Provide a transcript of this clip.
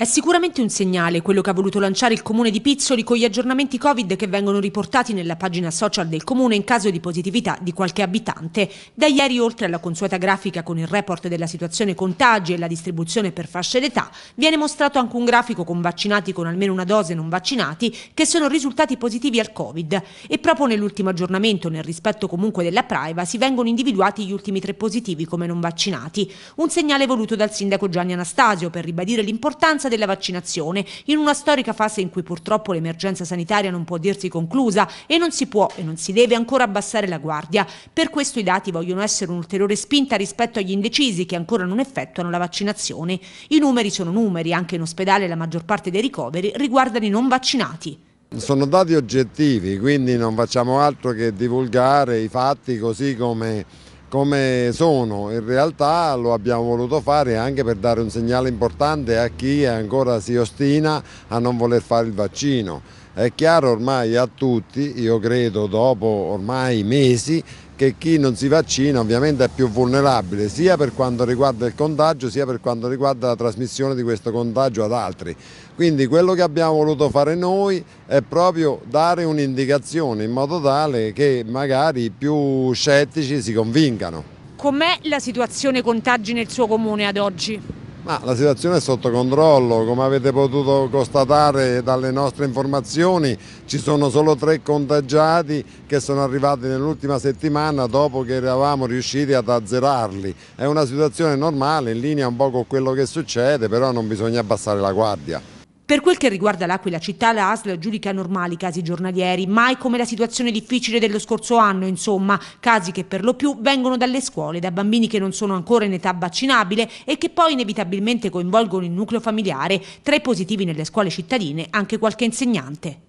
È sicuramente un segnale quello che ha voluto lanciare il comune di Pizzoli con gli aggiornamenti Covid che vengono riportati nella pagina social del comune in caso di positività di qualche abitante. Da ieri, oltre alla consueta grafica con il report della situazione contagi e la distribuzione per fasce d'età, viene mostrato anche un grafico con vaccinati con almeno una dose non vaccinati che sono risultati positivi al Covid. E proprio nell'ultimo aggiornamento, nel rispetto comunque della privacy, vengono individuati gli ultimi tre positivi come non vaccinati. Un segnale voluto dal sindaco Gianni Anastasio per ribadire l'importanza importanza della vaccinazione in una storica fase in cui purtroppo l'emergenza sanitaria non può dirsi conclusa e non si può e non si deve ancora abbassare la guardia. Per questo i dati vogliono essere un'ulteriore spinta rispetto agli indecisi che ancora non effettuano la vaccinazione. I numeri sono numeri, anche in ospedale la maggior parte dei ricoveri riguardano i non vaccinati. Sono dati oggettivi, quindi non facciamo altro che divulgare i fatti così come come sono. In realtà lo abbiamo voluto fare anche per dare un segnale importante a chi ancora si ostina a non voler fare il vaccino è chiaro ormai a tutti, io credo dopo ormai mesi, che chi non si vaccina ovviamente è più vulnerabile sia per quanto riguarda il contagio sia per quanto riguarda la trasmissione di questo contagio ad altri. Quindi quello che abbiamo voluto fare noi è proprio dare un'indicazione in modo tale che magari i più scettici si convincano. Com'è la situazione contagi nel suo comune ad oggi? Ma la situazione è sotto controllo, come avete potuto constatare dalle nostre informazioni ci sono solo tre contagiati che sono arrivati nell'ultima settimana dopo che eravamo riusciti ad azzerarli. È una situazione normale, in linea un po' con quello che succede, però non bisogna abbassare la guardia. Per quel che riguarda l'Aquila città, la ASL giudica normali i casi giornalieri, mai come la situazione difficile dello scorso anno, insomma, casi che per lo più vengono dalle scuole, da bambini che non sono ancora in età vaccinabile e che poi inevitabilmente coinvolgono il nucleo familiare. Tra i positivi nelle scuole cittadine anche qualche insegnante.